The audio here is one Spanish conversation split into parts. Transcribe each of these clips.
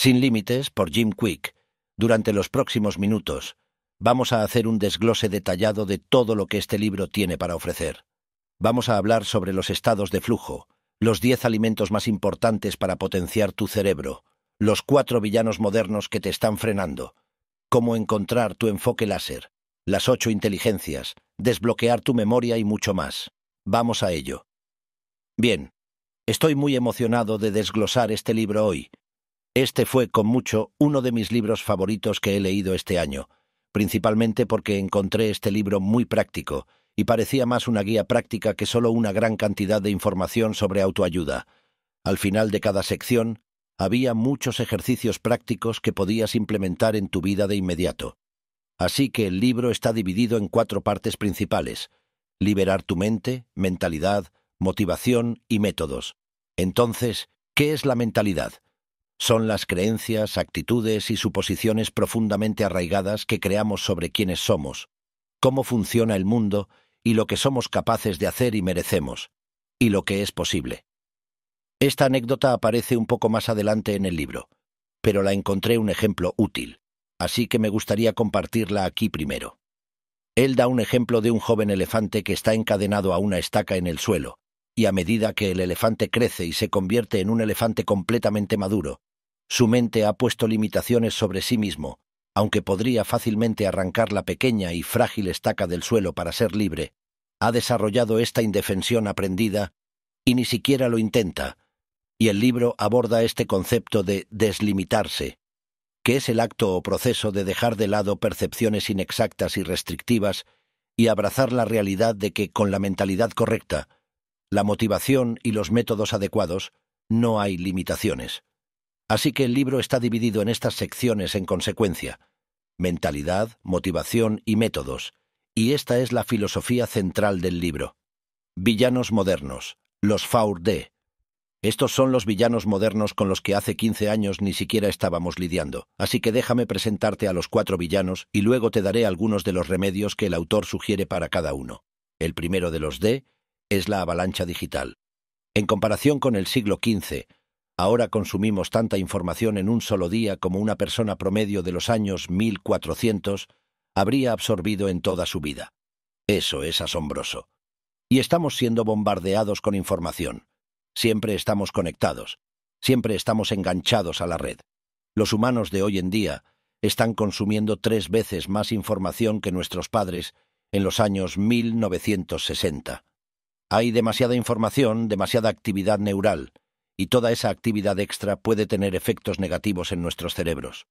Sin Límites por Jim Quick. Durante los próximos minutos vamos a hacer un desglose detallado de todo lo que este libro tiene para ofrecer. Vamos a hablar sobre los estados de flujo, los 10 alimentos más importantes para potenciar tu cerebro, los cuatro villanos modernos que te están frenando, cómo encontrar tu enfoque láser, las ocho inteligencias, desbloquear tu memoria y mucho más. Vamos a ello. Bien, estoy muy emocionado de desglosar este libro hoy, este fue, con mucho, uno de mis libros favoritos que he leído este año, principalmente porque encontré este libro muy práctico y parecía más una guía práctica que solo una gran cantidad de información sobre autoayuda. Al final de cada sección, había muchos ejercicios prácticos que podías implementar en tu vida de inmediato. Así que el libro está dividido en cuatro partes principales. Liberar tu mente, mentalidad, motivación y métodos. Entonces, ¿qué es la mentalidad? Son las creencias, actitudes y suposiciones profundamente arraigadas que creamos sobre quiénes somos, cómo funciona el mundo y lo que somos capaces de hacer y merecemos, y lo que es posible. Esta anécdota aparece un poco más adelante en el libro, pero la encontré un ejemplo útil, así que me gustaría compartirla aquí primero. Él da un ejemplo de un joven elefante que está encadenado a una estaca en el suelo, y a medida que el elefante crece y se convierte en un elefante completamente maduro, su mente ha puesto limitaciones sobre sí mismo, aunque podría fácilmente arrancar la pequeña y frágil estaca del suelo para ser libre. Ha desarrollado esta indefensión aprendida y ni siquiera lo intenta, y el libro aborda este concepto de deslimitarse, que es el acto o proceso de dejar de lado percepciones inexactas y restrictivas y abrazar la realidad de que con la mentalidad correcta, la motivación y los métodos adecuados, no hay limitaciones. Así que el libro está dividido en estas secciones en consecuencia. Mentalidad, motivación y métodos. Y esta es la filosofía central del libro. Villanos modernos, los Faur D. Estos son los villanos modernos con los que hace 15 años ni siquiera estábamos lidiando, así que déjame presentarte a los cuatro villanos y luego te daré algunos de los remedios que el autor sugiere para cada uno. El primero de los D es la avalancha digital. En comparación con el siglo XV, Ahora consumimos tanta información en un solo día como una persona promedio de los años 1400 habría absorbido en toda su vida. Eso es asombroso. Y estamos siendo bombardeados con información. Siempre estamos conectados. Siempre estamos enganchados a la red. Los humanos de hoy en día están consumiendo tres veces más información que nuestros padres en los años 1960. Hay demasiada información, demasiada actividad neural, y toda esa actividad extra puede tener efectos negativos en nuestros cerebros.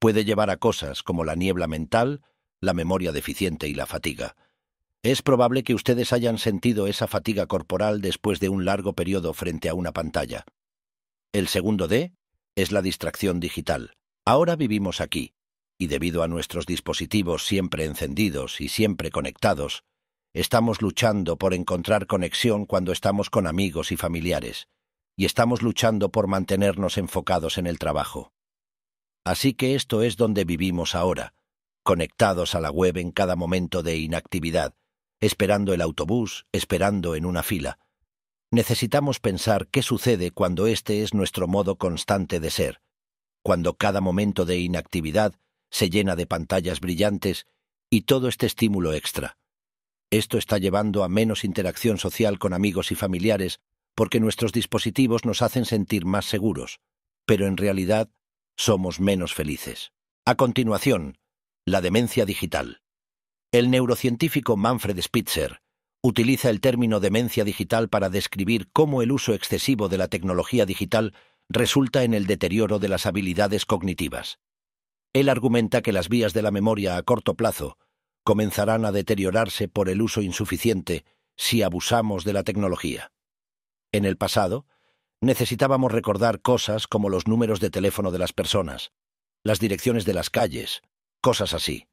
Puede llevar a cosas como la niebla mental, la memoria deficiente y la fatiga. Es probable que ustedes hayan sentido esa fatiga corporal después de un largo periodo frente a una pantalla. El segundo D es la distracción digital. Ahora vivimos aquí, y debido a nuestros dispositivos siempre encendidos y siempre conectados, estamos luchando por encontrar conexión cuando estamos con amigos y familiares y estamos luchando por mantenernos enfocados en el trabajo. Así que esto es donde vivimos ahora, conectados a la web en cada momento de inactividad, esperando el autobús, esperando en una fila. Necesitamos pensar qué sucede cuando este es nuestro modo constante de ser, cuando cada momento de inactividad se llena de pantallas brillantes y todo este estímulo extra. Esto está llevando a menos interacción social con amigos y familiares porque nuestros dispositivos nos hacen sentir más seguros, pero en realidad somos menos felices. A continuación, la demencia digital. El neurocientífico Manfred Spitzer utiliza el término demencia digital para describir cómo el uso excesivo de la tecnología digital resulta en el deterioro de las habilidades cognitivas. Él argumenta que las vías de la memoria a corto plazo comenzarán a deteriorarse por el uso insuficiente si abusamos de la tecnología. En el pasado, necesitábamos recordar cosas como los números de teléfono de las personas, las direcciones de las calles, cosas así.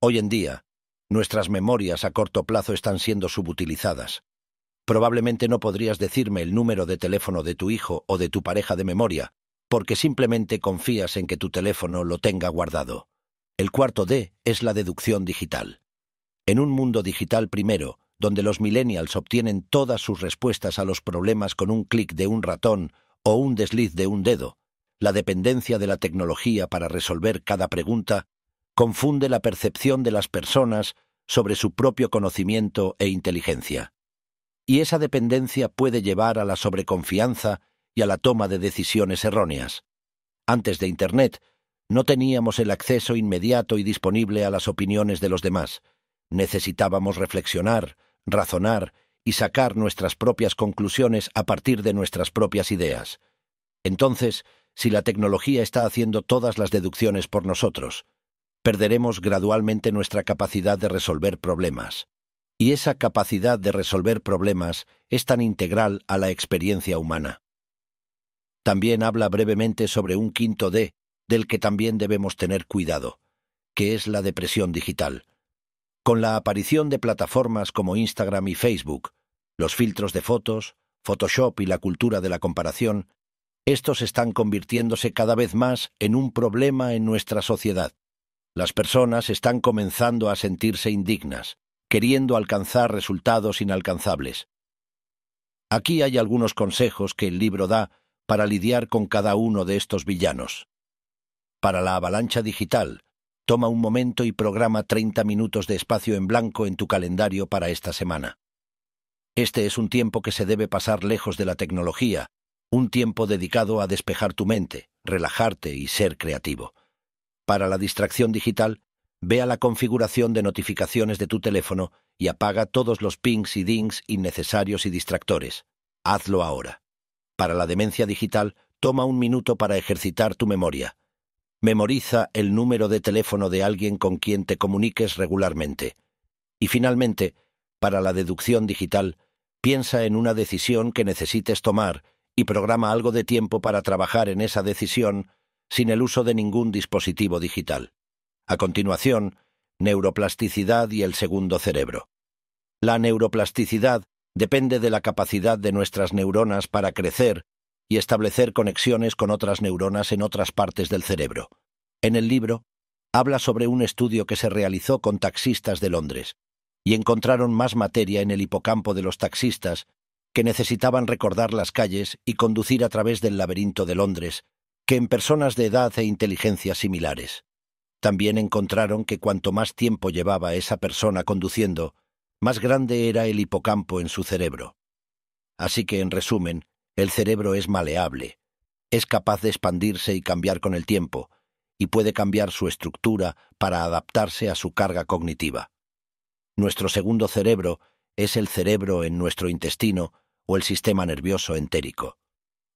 Hoy en día, nuestras memorias a corto plazo están siendo subutilizadas. Probablemente no podrías decirme el número de teléfono de tu hijo o de tu pareja de memoria, porque simplemente confías en que tu teléfono lo tenga guardado. El cuarto D es la deducción digital. En un mundo digital primero, donde los millennials obtienen todas sus respuestas a los problemas con un clic de un ratón o un desliz de un dedo, la dependencia de la tecnología para resolver cada pregunta confunde la percepción de las personas sobre su propio conocimiento e inteligencia. Y esa dependencia puede llevar a la sobreconfianza y a la toma de decisiones erróneas. Antes de Internet, no teníamos el acceso inmediato y disponible a las opiniones de los demás. Necesitábamos reflexionar, razonar y sacar nuestras propias conclusiones a partir de nuestras propias ideas. Entonces, si la tecnología está haciendo todas las deducciones por nosotros, perderemos gradualmente nuestra capacidad de resolver problemas. Y esa capacidad de resolver problemas es tan integral a la experiencia humana. También habla brevemente sobre un quinto D, del que también debemos tener cuidado, que es la depresión digital. Con la aparición de plataformas como Instagram y Facebook, los filtros de fotos, Photoshop y la cultura de la comparación, estos están convirtiéndose cada vez más en un problema en nuestra sociedad. Las personas están comenzando a sentirse indignas, queriendo alcanzar resultados inalcanzables. Aquí hay algunos consejos que el libro da para lidiar con cada uno de estos villanos. Para la avalancha digital, Toma un momento y programa 30 minutos de espacio en blanco en tu calendario para esta semana. Este es un tiempo que se debe pasar lejos de la tecnología, un tiempo dedicado a despejar tu mente, relajarte y ser creativo. Para la distracción digital, ve a la configuración de notificaciones de tu teléfono y apaga todos los pings y dings innecesarios y distractores. Hazlo ahora. Para la demencia digital, toma un minuto para ejercitar tu memoria memoriza el número de teléfono de alguien con quien te comuniques regularmente. Y finalmente, para la deducción digital, piensa en una decisión que necesites tomar y programa algo de tiempo para trabajar en esa decisión sin el uso de ningún dispositivo digital. A continuación, neuroplasticidad y el segundo cerebro. La neuroplasticidad depende de la capacidad de nuestras neuronas para crecer y establecer conexiones con otras neuronas en otras partes del cerebro. En el libro, habla sobre un estudio que se realizó con taxistas de Londres, y encontraron más materia en el hipocampo de los taxistas que necesitaban recordar las calles y conducir a través del laberinto de Londres que en personas de edad e inteligencia similares. También encontraron que cuanto más tiempo llevaba esa persona conduciendo, más grande era el hipocampo en su cerebro. Así que, en resumen, el cerebro es maleable, es capaz de expandirse y cambiar con el tiempo, y puede cambiar su estructura para adaptarse a su carga cognitiva. Nuestro segundo cerebro es el cerebro en nuestro intestino o el sistema nervioso entérico.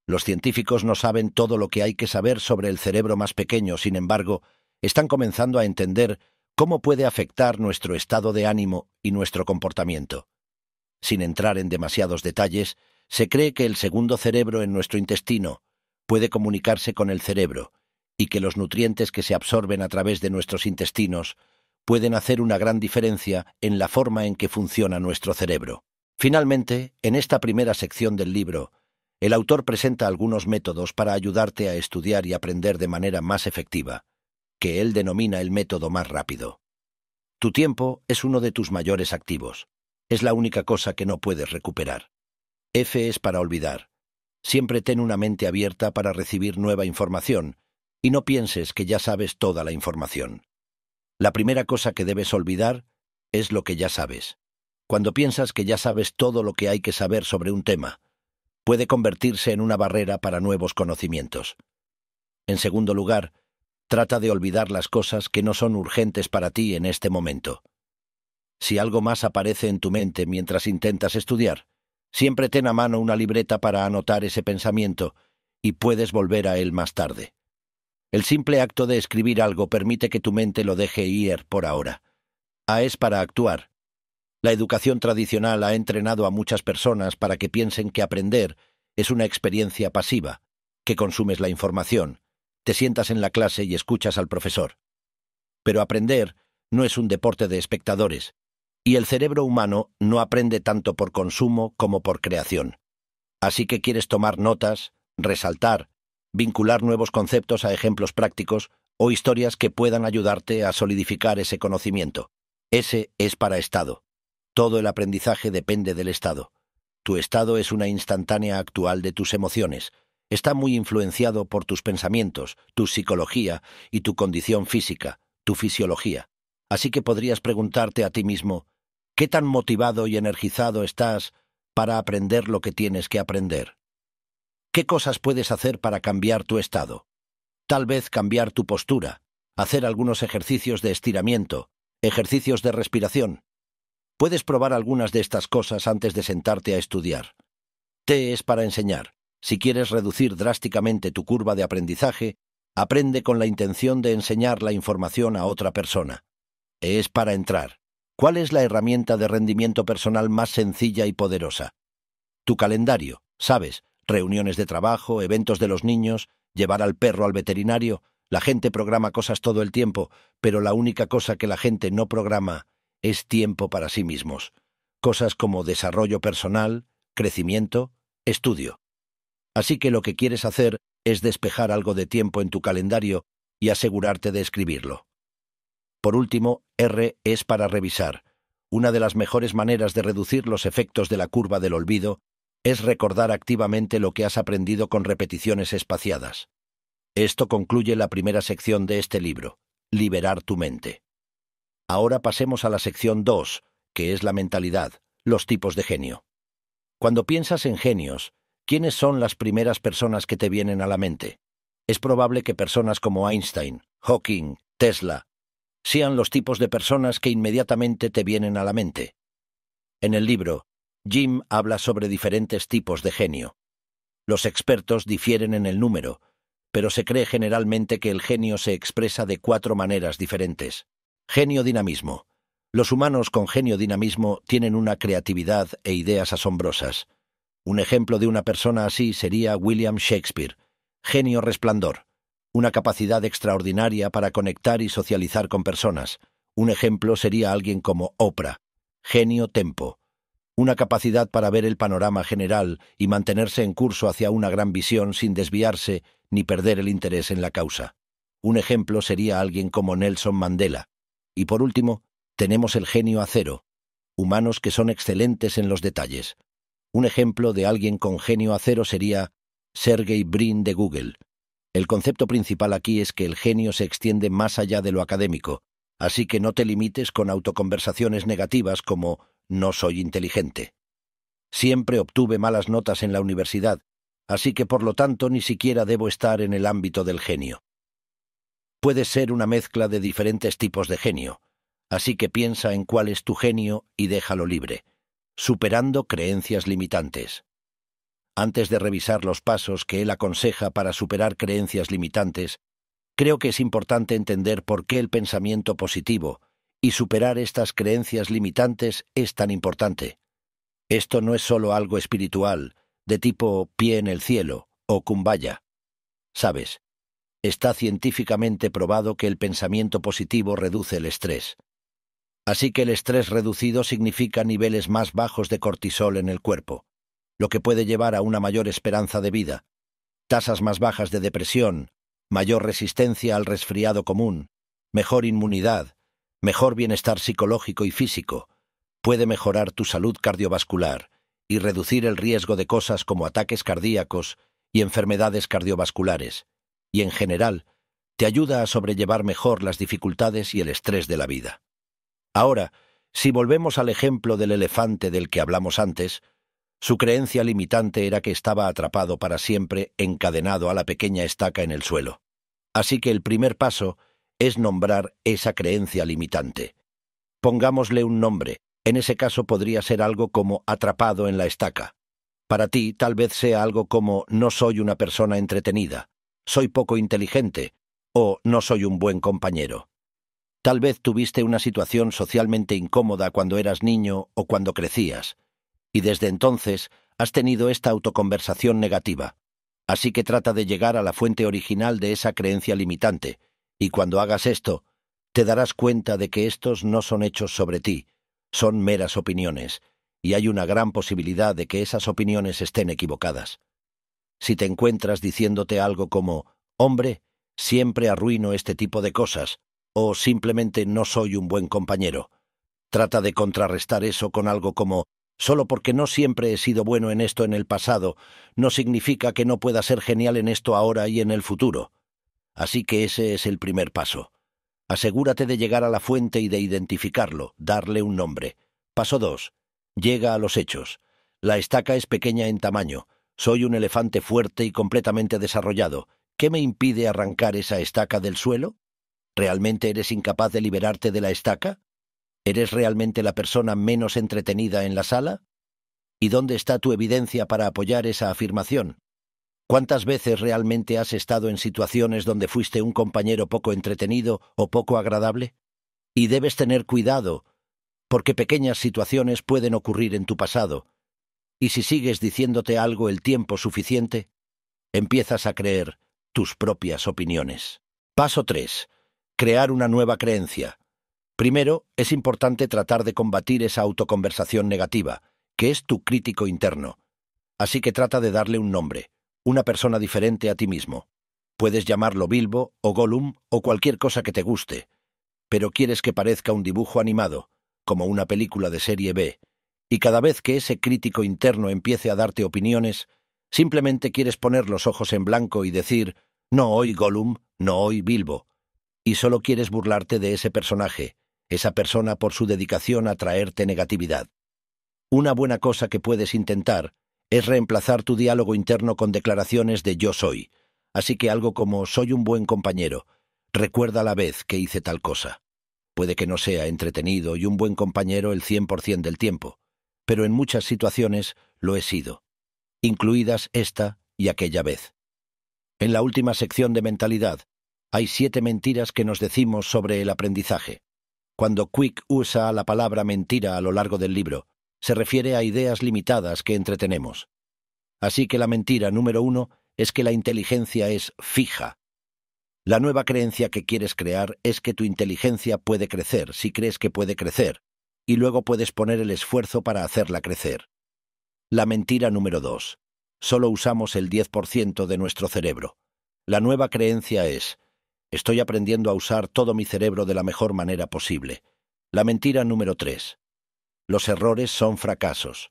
Los científicos no saben todo lo que hay que saber sobre el cerebro más pequeño, sin embargo, están comenzando a entender cómo puede afectar nuestro estado de ánimo y nuestro comportamiento. Sin entrar en demasiados detalles, se cree que el segundo cerebro en nuestro intestino puede comunicarse con el cerebro y que los nutrientes que se absorben a través de nuestros intestinos pueden hacer una gran diferencia en la forma en que funciona nuestro cerebro. Finalmente, en esta primera sección del libro, el autor presenta algunos métodos para ayudarte a estudiar y aprender de manera más efectiva, que él denomina el método más rápido. Tu tiempo es uno de tus mayores activos. Es la única cosa que no puedes recuperar. F es para olvidar. Siempre ten una mente abierta para recibir nueva información y no pienses que ya sabes toda la información. La primera cosa que debes olvidar es lo que ya sabes. Cuando piensas que ya sabes todo lo que hay que saber sobre un tema, puede convertirse en una barrera para nuevos conocimientos. En segundo lugar, trata de olvidar las cosas que no son urgentes para ti en este momento. Si algo más aparece en tu mente mientras intentas estudiar, Siempre ten a mano una libreta para anotar ese pensamiento, y puedes volver a él más tarde. El simple acto de escribir algo permite que tu mente lo deje ir por ahora. A ah, es para actuar. La educación tradicional ha entrenado a muchas personas para que piensen que aprender es una experiencia pasiva, que consumes la información, te sientas en la clase y escuchas al profesor. Pero aprender no es un deporte de espectadores, y el cerebro humano no aprende tanto por consumo como por creación. Así que quieres tomar notas, resaltar, vincular nuevos conceptos a ejemplos prácticos o historias que puedan ayudarte a solidificar ese conocimiento. Ese es para estado. Todo el aprendizaje depende del estado. Tu estado es una instantánea actual de tus emociones. Está muy influenciado por tus pensamientos, tu psicología y tu condición física, tu fisiología. Así que podrías preguntarte a ti mismo, ¿Qué tan motivado y energizado estás para aprender lo que tienes que aprender? ¿Qué cosas puedes hacer para cambiar tu estado? Tal vez cambiar tu postura, hacer algunos ejercicios de estiramiento, ejercicios de respiración. Puedes probar algunas de estas cosas antes de sentarte a estudiar. T es para enseñar. Si quieres reducir drásticamente tu curva de aprendizaje, aprende con la intención de enseñar la información a otra persona. E es para entrar. ¿Cuál es la herramienta de rendimiento personal más sencilla y poderosa? Tu calendario, ¿sabes? Reuniones de trabajo, eventos de los niños, llevar al perro al veterinario. La gente programa cosas todo el tiempo, pero la única cosa que la gente no programa es tiempo para sí mismos. Cosas como desarrollo personal, crecimiento, estudio. Así que lo que quieres hacer es despejar algo de tiempo en tu calendario y asegurarte de escribirlo. Por último, R es para revisar. Una de las mejores maneras de reducir los efectos de la curva del olvido es recordar activamente lo que has aprendido con repeticiones espaciadas. Esto concluye la primera sección de este libro, Liberar tu mente. Ahora pasemos a la sección 2, que es la mentalidad, los tipos de genio. Cuando piensas en genios, ¿quiénes son las primeras personas que te vienen a la mente? Es probable que personas como Einstein, Hawking, Tesla, sean los tipos de personas que inmediatamente te vienen a la mente. En el libro, Jim habla sobre diferentes tipos de genio. Los expertos difieren en el número, pero se cree generalmente que el genio se expresa de cuatro maneras diferentes. Genio dinamismo. Los humanos con genio dinamismo tienen una creatividad e ideas asombrosas. Un ejemplo de una persona así sería William Shakespeare, genio resplandor una capacidad extraordinaria para conectar y socializar con personas. Un ejemplo sería alguien como Oprah, genio tempo, una capacidad para ver el panorama general y mantenerse en curso hacia una gran visión sin desviarse ni perder el interés en la causa. Un ejemplo sería alguien como Nelson Mandela. Y por último, tenemos el genio acero, humanos que son excelentes en los detalles. Un ejemplo de alguien con genio acero sería Sergey Brin de Google, el concepto principal aquí es que el genio se extiende más allá de lo académico, así que no te limites con autoconversaciones negativas como no soy inteligente. Siempre obtuve malas notas en la universidad, así que por lo tanto ni siquiera debo estar en el ámbito del genio. Puede ser una mezcla de diferentes tipos de genio, así que piensa en cuál es tu genio y déjalo libre, superando creencias limitantes antes de revisar los pasos que él aconseja para superar creencias limitantes, creo que es importante entender por qué el pensamiento positivo y superar estas creencias limitantes es tan importante. Esto no es solo algo espiritual, de tipo pie en el cielo o cumbaya. Sabes, está científicamente probado que el pensamiento positivo reduce el estrés. Así que el estrés reducido significa niveles más bajos de cortisol en el cuerpo lo que puede llevar a una mayor esperanza de vida, tasas más bajas de depresión, mayor resistencia al resfriado común, mejor inmunidad, mejor bienestar psicológico y físico, puede mejorar tu salud cardiovascular y reducir el riesgo de cosas como ataques cardíacos y enfermedades cardiovasculares, y en general, te ayuda a sobrellevar mejor las dificultades y el estrés de la vida. Ahora, si volvemos al ejemplo del elefante del que hablamos antes, su creencia limitante era que estaba atrapado para siempre encadenado a la pequeña estaca en el suelo. Así que el primer paso es nombrar esa creencia limitante. Pongámosle un nombre, en ese caso podría ser algo como atrapado en la estaca. Para ti tal vez sea algo como no soy una persona entretenida, soy poco inteligente o no soy un buen compañero. Tal vez tuviste una situación socialmente incómoda cuando eras niño o cuando crecías y desde entonces has tenido esta autoconversación negativa. Así que trata de llegar a la fuente original de esa creencia limitante, y cuando hagas esto, te darás cuenta de que estos no son hechos sobre ti, son meras opiniones, y hay una gran posibilidad de que esas opiniones estén equivocadas. Si te encuentras diciéndote algo como, hombre, siempre arruino este tipo de cosas, o simplemente no soy un buen compañero, trata de contrarrestar eso con algo como, Solo porque no siempre he sido bueno en esto en el pasado, no significa que no pueda ser genial en esto ahora y en el futuro. Así que ese es el primer paso. Asegúrate de llegar a la fuente y de identificarlo, darle un nombre. Paso 2. Llega a los hechos. La estaca es pequeña en tamaño. Soy un elefante fuerte y completamente desarrollado. ¿Qué me impide arrancar esa estaca del suelo? ¿Realmente eres incapaz de liberarte de la estaca? ¿Eres realmente la persona menos entretenida en la sala? ¿Y dónde está tu evidencia para apoyar esa afirmación? ¿Cuántas veces realmente has estado en situaciones donde fuiste un compañero poco entretenido o poco agradable? Y debes tener cuidado, porque pequeñas situaciones pueden ocurrir en tu pasado, y si sigues diciéndote algo el tiempo suficiente, empiezas a creer tus propias opiniones. Paso 3. Crear una nueva creencia. Primero, es importante tratar de combatir esa autoconversación negativa, que es tu crítico interno. Así que trata de darle un nombre, una persona diferente a ti mismo. Puedes llamarlo Bilbo o Gollum o cualquier cosa que te guste, pero quieres que parezca un dibujo animado, como una película de serie B, y cada vez que ese crítico interno empiece a darte opiniones, simplemente quieres poner los ojos en blanco y decir, no hoy Gollum, no hoy Bilbo, y solo quieres burlarte de ese personaje, esa persona por su dedicación a traerte negatividad. Una buena cosa que puedes intentar es reemplazar tu diálogo interno con declaraciones de yo soy, así que algo como soy un buen compañero, recuerda la vez que hice tal cosa. Puede que no sea entretenido y un buen compañero el 100% del tiempo, pero en muchas situaciones lo he sido, incluidas esta y aquella vez. En la última sección de mentalidad, hay siete mentiras que nos decimos sobre el aprendizaje cuando Quick usa la palabra mentira a lo largo del libro. Se refiere a ideas limitadas que entretenemos. Así que la mentira número uno es que la inteligencia es fija. La nueva creencia que quieres crear es que tu inteligencia puede crecer si crees que puede crecer, y luego puedes poner el esfuerzo para hacerla crecer. La mentira número dos. Solo usamos el 10% de nuestro cerebro. La nueva creencia es, Estoy aprendiendo a usar todo mi cerebro de la mejor manera posible. La mentira número 3. Los errores son fracasos.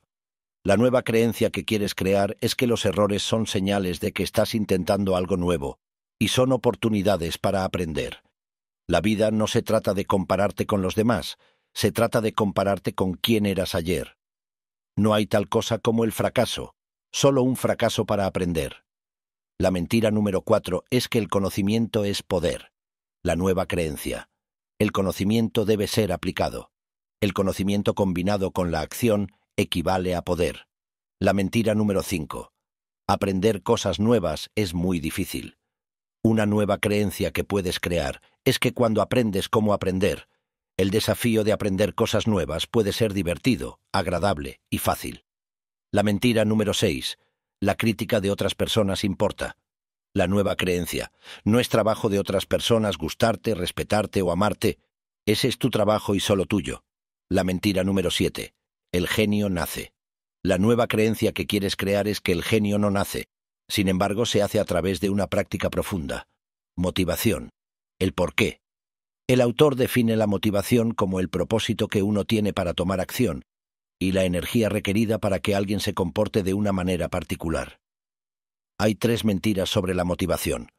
La nueva creencia que quieres crear es que los errores son señales de que estás intentando algo nuevo y son oportunidades para aprender. La vida no se trata de compararte con los demás, se trata de compararte con quién eras ayer. No hay tal cosa como el fracaso, solo un fracaso para aprender. La mentira número cuatro es que el conocimiento es poder. La nueva creencia. El conocimiento debe ser aplicado. El conocimiento combinado con la acción equivale a poder. La mentira número cinco. Aprender cosas nuevas es muy difícil. Una nueva creencia que puedes crear es que cuando aprendes cómo aprender, el desafío de aprender cosas nuevas puede ser divertido, agradable y fácil. La mentira número 6 la crítica de otras personas importa. La nueva creencia. No es trabajo de otras personas gustarte, respetarte o amarte. Ese es tu trabajo y solo tuyo. La mentira número 7. El genio nace. La nueva creencia que quieres crear es que el genio no nace. Sin embargo, se hace a través de una práctica profunda. Motivación. El por qué. El autor define la motivación como el propósito que uno tiene para tomar acción, y la energía requerida para que alguien se comporte de una manera particular. Hay tres mentiras sobre la motivación.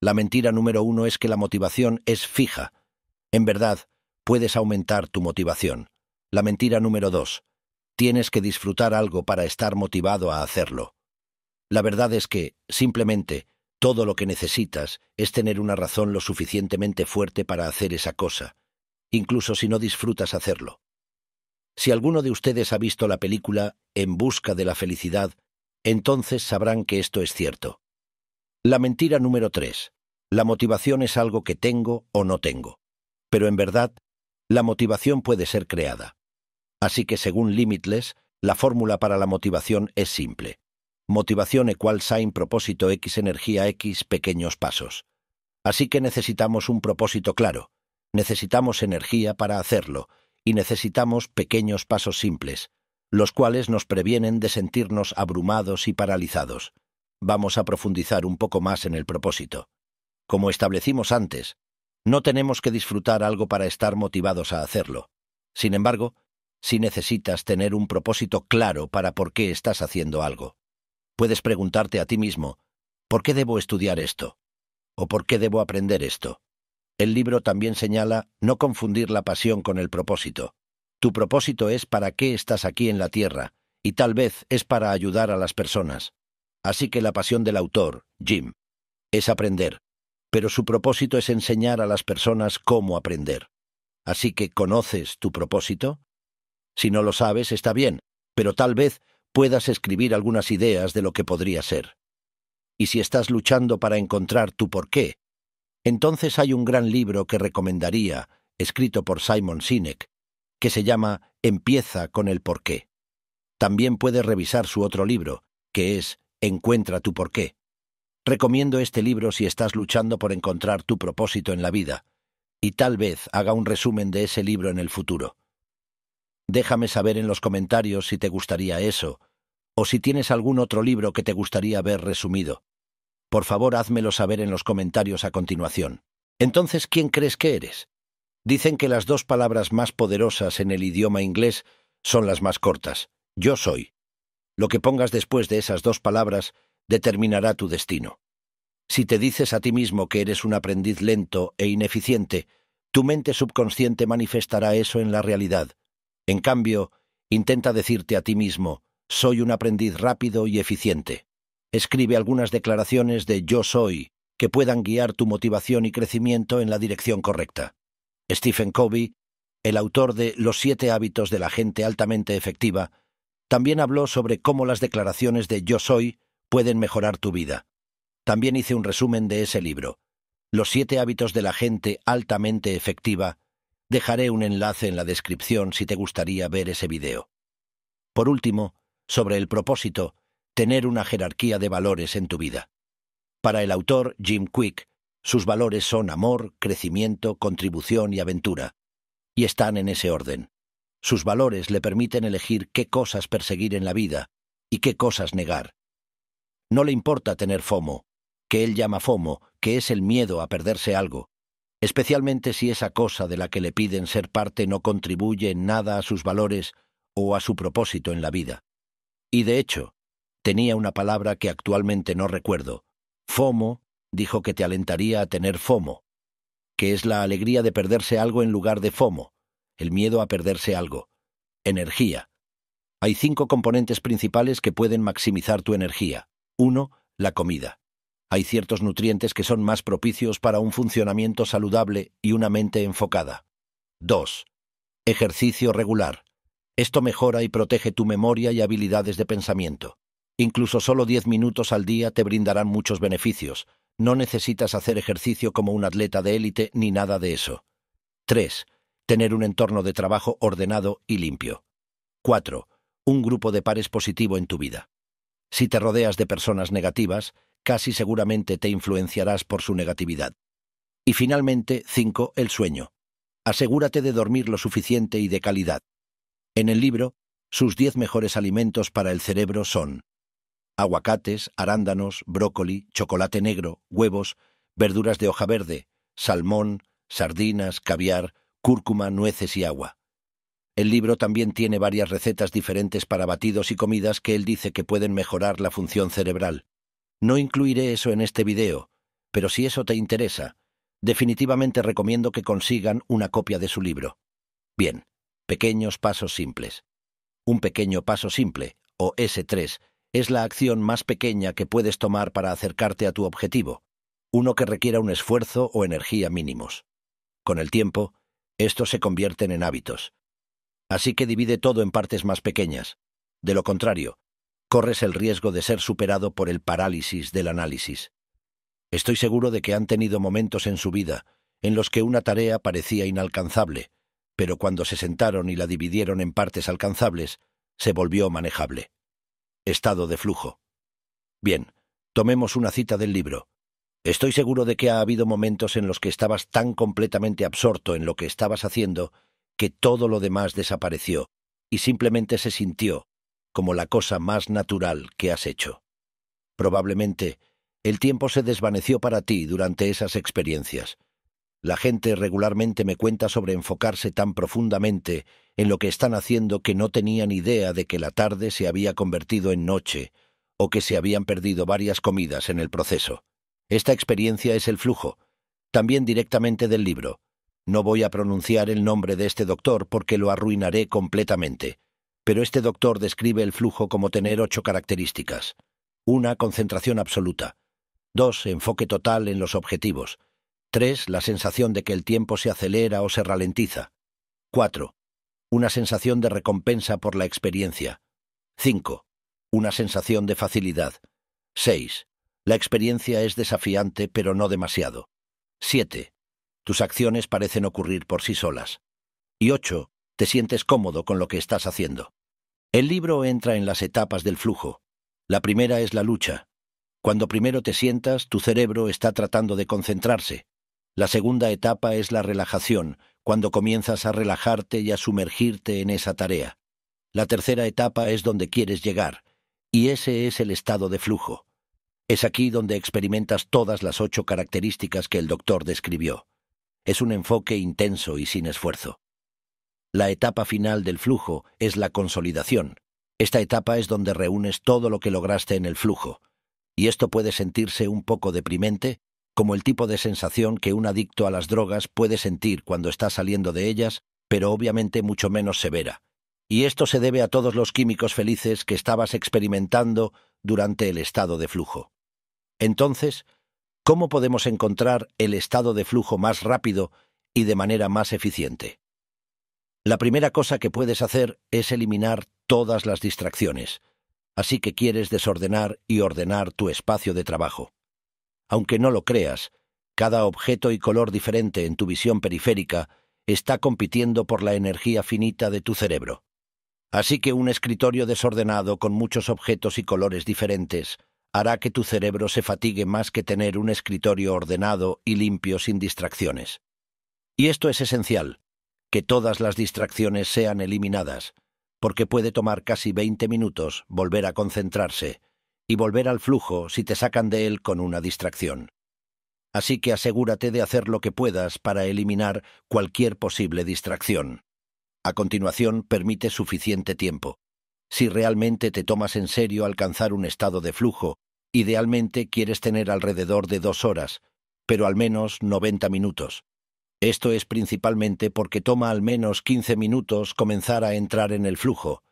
La mentira número uno es que la motivación es fija. En verdad, puedes aumentar tu motivación. La mentira número dos. Tienes que disfrutar algo para estar motivado a hacerlo. La verdad es que, simplemente, todo lo que necesitas es tener una razón lo suficientemente fuerte para hacer esa cosa, incluso si no disfrutas hacerlo. Si alguno de ustedes ha visto la película En Busca de la Felicidad, entonces sabrán que esto es cierto. La mentira número 3. La motivación es algo que tengo o no tengo. Pero en verdad, la motivación puede ser creada. Así que según Limitless, la fórmula para la motivación es simple. Motivación equal sign propósito X energía X pequeños pasos. Así que necesitamos un propósito claro. Necesitamos energía para hacerlo, y necesitamos pequeños pasos simples, los cuales nos previenen de sentirnos abrumados y paralizados. Vamos a profundizar un poco más en el propósito. Como establecimos antes, no tenemos que disfrutar algo para estar motivados a hacerlo. Sin embargo, si necesitas tener un propósito claro para por qué estás haciendo algo. Puedes preguntarte a ti mismo, ¿por qué debo estudiar esto? ¿O por qué debo aprender esto? El libro también señala no confundir la pasión con el propósito. Tu propósito es para qué estás aquí en la Tierra, y tal vez es para ayudar a las personas. Así que la pasión del autor, Jim, es aprender, pero su propósito es enseñar a las personas cómo aprender. Así que ¿conoces tu propósito? Si no lo sabes, está bien, pero tal vez puedas escribir algunas ideas de lo que podría ser. Y si estás luchando para encontrar tu porqué, entonces hay un gran libro que recomendaría, escrito por Simon Sinek, que se llama Empieza con el porqué. También puedes revisar su otro libro, que es Encuentra tu porqué. Recomiendo este libro si estás luchando por encontrar tu propósito en la vida, y tal vez haga un resumen de ese libro en el futuro. Déjame saber en los comentarios si te gustaría eso, o si tienes algún otro libro que te gustaría ver resumido. Por favor, házmelo saber en los comentarios a continuación. Entonces, ¿quién crees que eres? Dicen que las dos palabras más poderosas en el idioma inglés son las más cortas. Yo soy. Lo que pongas después de esas dos palabras determinará tu destino. Si te dices a ti mismo que eres un aprendiz lento e ineficiente, tu mente subconsciente manifestará eso en la realidad. En cambio, intenta decirte a ti mismo, soy un aprendiz rápido y eficiente. Escribe algunas declaraciones de yo soy que puedan guiar tu motivación y crecimiento en la dirección correcta. Stephen Covey, el autor de Los siete hábitos de la gente altamente efectiva, también habló sobre cómo las declaraciones de yo soy pueden mejorar tu vida. También hice un resumen de ese libro, Los siete hábitos de la gente altamente efectiva. Dejaré un enlace en la descripción si te gustaría ver ese video. Por último, sobre el propósito, tener una jerarquía de valores en tu vida. Para el autor Jim Quick, sus valores son amor, crecimiento, contribución y aventura, y están en ese orden. Sus valores le permiten elegir qué cosas perseguir en la vida y qué cosas negar. No le importa tener FOMO, que él llama FOMO, que es el miedo a perderse algo, especialmente si esa cosa de la que le piden ser parte no contribuye en nada a sus valores o a su propósito en la vida. Y de hecho, tenía una palabra que actualmente no recuerdo. FOMO dijo que te alentaría a tener FOMO, que es la alegría de perderse algo en lugar de FOMO, el miedo a perderse algo. Energía. Hay cinco componentes principales que pueden maximizar tu energía. Uno, la comida. Hay ciertos nutrientes que son más propicios para un funcionamiento saludable y una mente enfocada. 2. Ejercicio regular. Esto mejora y protege tu memoria y habilidades de pensamiento. Incluso solo 10 minutos al día te brindarán muchos beneficios. No necesitas hacer ejercicio como un atleta de élite ni nada de eso. 3. Tener un entorno de trabajo ordenado y limpio. 4. Un grupo de pares positivo en tu vida. Si te rodeas de personas negativas, casi seguramente te influenciarás por su negatividad. Y finalmente, 5. El sueño. Asegúrate de dormir lo suficiente y de calidad. En el libro, sus 10 mejores alimentos para el cerebro son aguacates, arándanos, brócoli, chocolate negro, huevos, verduras de hoja verde, salmón, sardinas, caviar, cúrcuma, nueces y agua. El libro también tiene varias recetas diferentes para batidos y comidas que él dice que pueden mejorar la función cerebral. No incluiré eso en este video, pero si eso te interesa, definitivamente recomiendo que consigan una copia de su libro. Bien, pequeños pasos simples. Un pequeño paso simple, o S3, es la acción más pequeña que puedes tomar para acercarte a tu objetivo, uno que requiera un esfuerzo o energía mínimos. Con el tiempo, estos se convierten en hábitos. Así que divide todo en partes más pequeñas. De lo contrario, corres el riesgo de ser superado por el parálisis del análisis. Estoy seguro de que han tenido momentos en su vida en los que una tarea parecía inalcanzable, pero cuando se sentaron y la dividieron en partes alcanzables, se volvió manejable. Estado de flujo. Bien, tomemos una cita del libro. Estoy seguro de que ha habido momentos en los que estabas tan completamente absorto en lo que estabas haciendo que todo lo demás desapareció y simplemente se sintió como la cosa más natural que has hecho. Probablemente, el tiempo se desvaneció para ti durante esas experiencias, la gente regularmente me cuenta sobre enfocarse tan profundamente en lo que están haciendo que no tenían idea de que la tarde se había convertido en noche o que se habían perdido varias comidas en el proceso. Esta experiencia es el flujo, también directamente del libro. No voy a pronunciar el nombre de este doctor porque lo arruinaré completamente, pero este doctor describe el flujo como tener ocho características. Una, concentración absoluta. Dos, enfoque total en los objetivos. 3. La sensación de que el tiempo se acelera o se ralentiza. 4. Una sensación de recompensa por la experiencia. 5. Una sensación de facilidad. 6. La experiencia es desafiante pero no demasiado. 7. Tus acciones parecen ocurrir por sí solas. Y 8. Te sientes cómodo con lo que estás haciendo. El libro entra en las etapas del flujo. La primera es la lucha. Cuando primero te sientas, tu cerebro está tratando de concentrarse, la segunda etapa es la relajación, cuando comienzas a relajarte y a sumergirte en esa tarea. La tercera etapa es donde quieres llegar, y ese es el estado de flujo. Es aquí donde experimentas todas las ocho características que el doctor describió. Es un enfoque intenso y sin esfuerzo. La etapa final del flujo es la consolidación. Esta etapa es donde reúnes todo lo que lograste en el flujo. Y esto puede sentirse un poco deprimente, como el tipo de sensación que un adicto a las drogas puede sentir cuando está saliendo de ellas, pero obviamente mucho menos severa. Y esto se debe a todos los químicos felices que estabas experimentando durante el estado de flujo. Entonces, ¿cómo podemos encontrar el estado de flujo más rápido y de manera más eficiente? La primera cosa que puedes hacer es eliminar todas las distracciones, así que quieres desordenar y ordenar tu espacio de trabajo. Aunque no lo creas, cada objeto y color diferente en tu visión periférica está compitiendo por la energía finita de tu cerebro. Así que un escritorio desordenado con muchos objetos y colores diferentes hará que tu cerebro se fatigue más que tener un escritorio ordenado y limpio sin distracciones. Y esto es esencial, que todas las distracciones sean eliminadas, porque puede tomar casi 20 minutos volver a concentrarse y volver al flujo si te sacan de él con una distracción. Así que asegúrate de hacer lo que puedas para eliminar cualquier posible distracción. A continuación, permite suficiente tiempo. Si realmente te tomas en serio alcanzar un estado de flujo, idealmente quieres tener alrededor de dos horas, pero al menos 90 minutos. Esto es principalmente porque toma al menos 15 minutos comenzar a entrar en el flujo,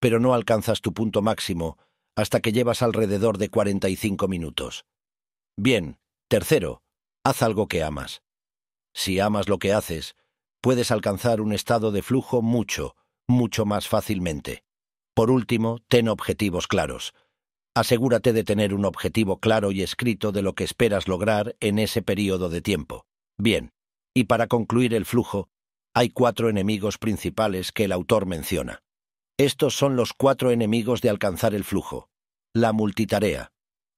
pero no alcanzas tu punto máximo hasta que llevas alrededor de 45 minutos. Bien, tercero, haz algo que amas. Si amas lo que haces, puedes alcanzar un estado de flujo mucho, mucho más fácilmente. Por último, ten objetivos claros. Asegúrate de tener un objetivo claro y escrito de lo que esperas lograr en ese periodo de tiempo. Bien, y para concluir el flujo, hay cuatro enemigos principales que el autor menciona. Estos son los cuatro enemigos de alcanzar el flujo. La multitarea.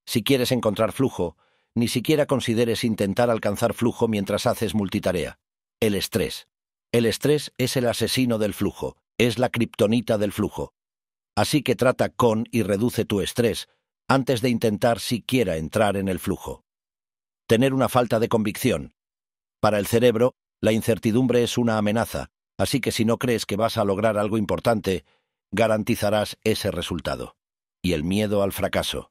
Si quieres encontrar flujo, ni siquiera consideres intentar alcanzar flujo mientras haces multitarea. El estrés. El estrés es el asesino del flujo, es la kriptonita del flujo. Así que trata con y reduce tu estrés antes de intentar siquiera entrar en el flujo. Tener una falta de convicción. Para el cerebro, la incertidumbre es una amenaza, así que si no crees que vas a lograr algo importante, garantizarás ese resultado. Y el miedo al fracaso.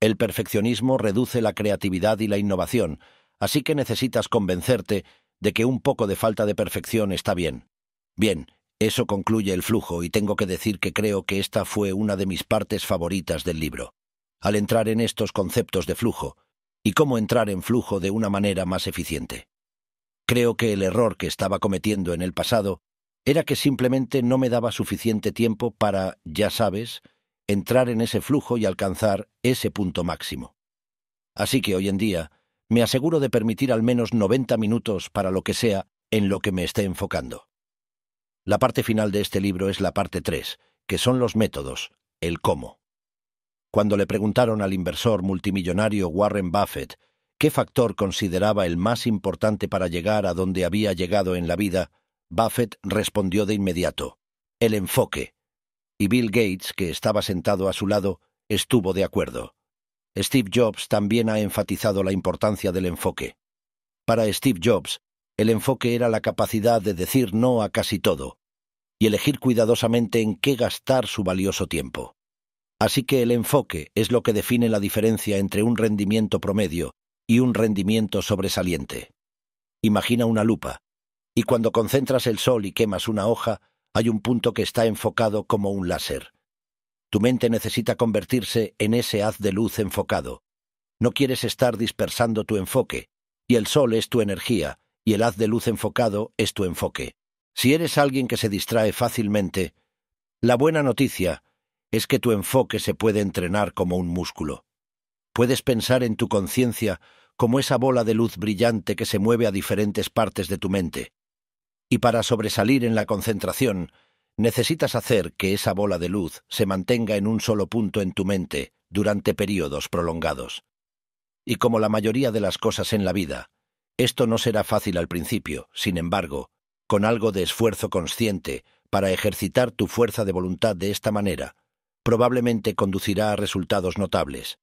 El perfeccionismo reduce la creatividad y la innovación, así que necesitas convencerte de que un poco de falta de perfección está bien. Bien, eso concluye el flujo y tengo que decir que creo que esta fue una de mis partes favoritas del libro. Al entrar en estos conceptos de flujo, y cómo entrar en flujo de una manera más eficiente. Creo que el error que estaba cometiendo en el pasado era que simplemente no me daba suficiente tiempo para, ya sabes, entrar en ese flujo y alcanzar ese punto máximo. Así que hoy en día me aseguro de permitir al menos 90 minutos para lo que sea en lo que me esté enfocando. La parte final de este libro es la parte 3, que son los métodos, el cómo. Cuando le preguntaron al inversor multimillonario Warren Buffett qué factor consideraba el más importante para llegar a donde había llegado en la vida, Buffett respondió de inmediato, el enfoque. Y Bill Gates, que estaba sentado a su lado, estuvo de acuerdo. Steve Jobs también ha enfatizado la importancia del enfoque. Para Steve Jobs, el enfoque era la capacidad de decir no a casi todo y elegir cuidadosamente en qué gastar su valioso tiempo. Así que el enfoque es lo que define la diferencia entre un rendimiento promedio y un rendimiento sobresaliente. Imagina una lupa, y cuando concentras el sol y quemas una hoja, hay un punto que está enfocado como un láser. Tu mente necesita convertirse en ese haz de luz enfocado. No quieres estar dispersando tu enfoque, y el sol es tu energía, y el haz de luz enfocado es tu enfoque. Si eres alguien que se distrae fácilmente, la buena noticia es que tu enfoque se puede entrenar como un músculo. Puedes pensar en tu conciencia como esa bola de luz brillante que se mueve a diferentes partes de tu mente. Y para sobresalir en la concentración, necesitas hacer que esa bola de luz se mantenga en un solo punto en tu mente durante periodos prolongados. Y como la mayoría de las cosas en la vida, esto no será fácil al principio, sin embargo, con algo de esfuerzo consciente para ejercitar tu fuerza de voluntad de esta manera, probablemente conducirá a resultados notables.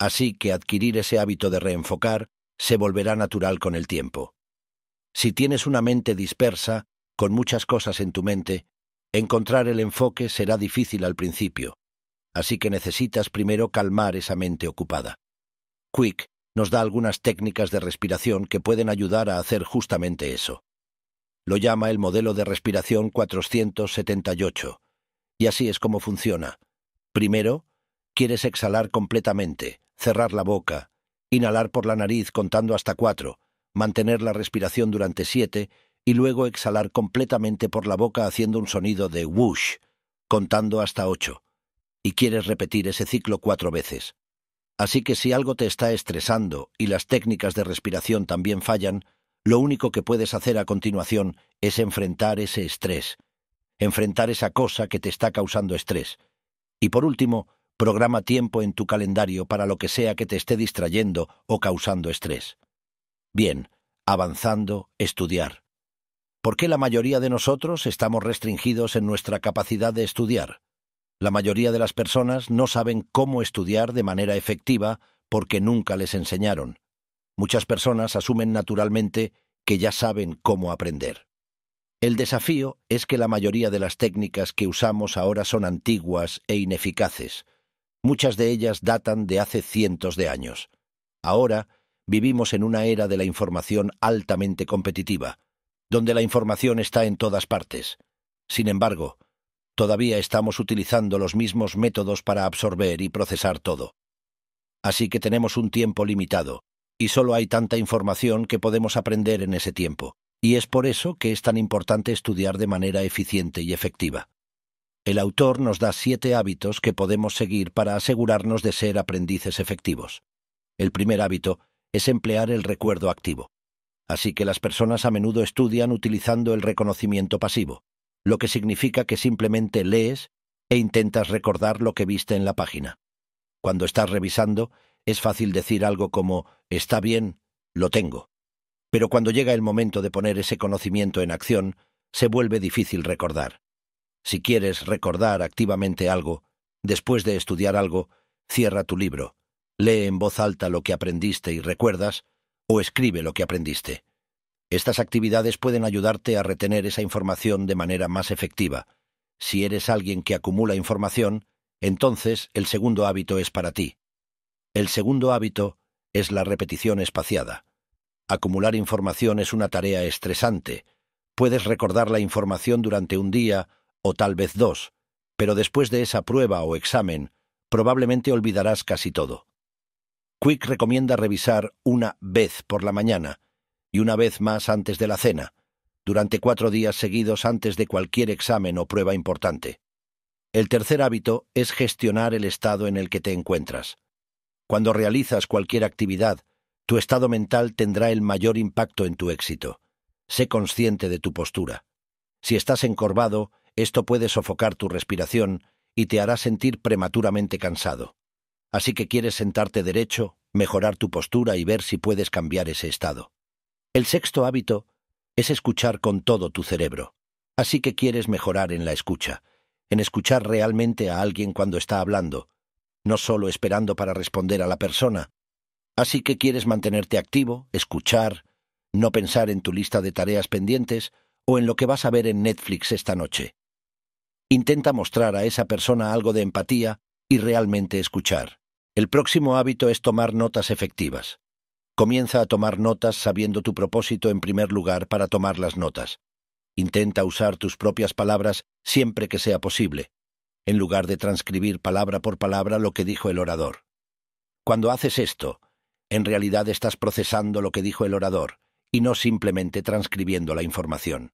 Así que adquirir ese hábito de reenfocar se volverá natural con el tiempo. Si tienes una mente dispersa, con muchas cosas en tu mente, encontrar el enfoque será difícil al principio, así que necesitas primero calmar esa mente ocupada. Quick nos da algunas técnicas de respiración que pueden ayudar a hacer justamente eso. Lo llama el modelo de respiración 478, y así es como funciona. Primero, quieres exhalar completamente, cerrar la boca, inhalar por la nariz contando hasta cuatro, mantener la respiración durante siete y luego exhalar completamente por la boca haciendo un sonido de whoosh, contando hasta ocho. Y quieres repetir ese ciclo cuatro veces. Así que si algo te está estresando y las técnicas de respiración también fallan, lo único que puedes hacer a continuación es enfrentar ese estrés, enfrentar esa cosa que te está causando estrés. Y por último, programa tiempo en tu calendario para lo que sea que te esté distrayendo o causando estrés. Bien, avanzando, estudiar. ¿Por qué la mayoría de nosotros estamos restringidos en nuestra capacidad de estudiar? La mayoría de las personas no saben cómo estudiar de manera efectiva porque nunca les enseñaron. Muchas personas asumen naturalmente que ya saben cómo aprender. El desafío es que la mayoría de las técnicas que usamos ahora son antiguas e ineficaces. Muchas de ellas datan de hace cientos de años. Ahora, vivimos en una era de la información altamente competitiva, donde la información está en todas partes. Sin embargo, todavía estamos utilizando los mismos métodos para absorber y procesar todo. Así que tenemos un tiempo limitado, y solo hay tanta información que podemos aprender en ese tiempo, y es por eso que es tan importante estudiar de manera eficiente y efectiva. El autor nos da siete hábitos que podemos seguir para asegurarnos de ser aprendices efectivos. El primer hábito es emplear el recuerdo activo. Así que las personas a menudo estudian utilizando el reconocimiento pasivo, lo que significa que simplemente lees e intentas recordar lo que viste en la página. Cuando estás revisando, es fácil decir algo como está bien, lo tengo. Pero cuando llega el momento de poner ese conocimiento en acción, se vuelve difícil recordar. Si quieres recordar activamente algo, después de estudiar algo, cierra tu libro, Lee en voz alta lo que aprendiste y recuerdas, o escribe lo que aprendiste. Estas actividades pueden ayudarte a retener esa información de manera más efectiva. Si eres alguien que acumula información, entonces el segundo hábito es para ti. El segundo hábito es la repetición espaciada. Acumular información es una tarea estresante. Puedes recordar la información durante un día o tal vez dos, pero después de esa prueba o examen, probablemente olvidarás casi todo. Quick recomienda revisar una vez por la mañana y una vez más antes de la cena, durante cuatro días seguidos antes de cualquier examen o prueba importante. El tercer hábito es gestionar el estado en el que te encuentras. Cuando realizas cualquier actividad, tu estado mental tendrá el mayor impacto en tu éxito. Sé consciente de tu postura. Si estás encorvado, esto puede sofocar tu respiración y te hará sentir prematuramente cansado así que quieres sentarte derecho, mejorar tu postura y ver si puedes cambiar ese estado. El sexto hábito es escuchar con todo tu cerebro, así que quieres mejorar en la escucha, en escuchar realmente a alguien cuando está hablando, no solo esperando para responder a la persona. Así que quieres mantenerte activo, escuchar, no pensar en tu lista de tareas pendientes o en lo que vas a ver en Netflix esta noche. Intenta mostrar a esa persona algo de empatía y realmente escuchar. El próximo hábito es tomar notas efectivas. Comienza a tomar notas sabiendo tu propósito en primer lugar para tomar las notas. Intenta usar tus propias palabras siempre que sea posible, en lugar de transcribir palabra por palabra lo que dijo el orador. Cuando haces esto, en realidad estás procesando lo que dijo el orador y no simplemente transcribiendo la información.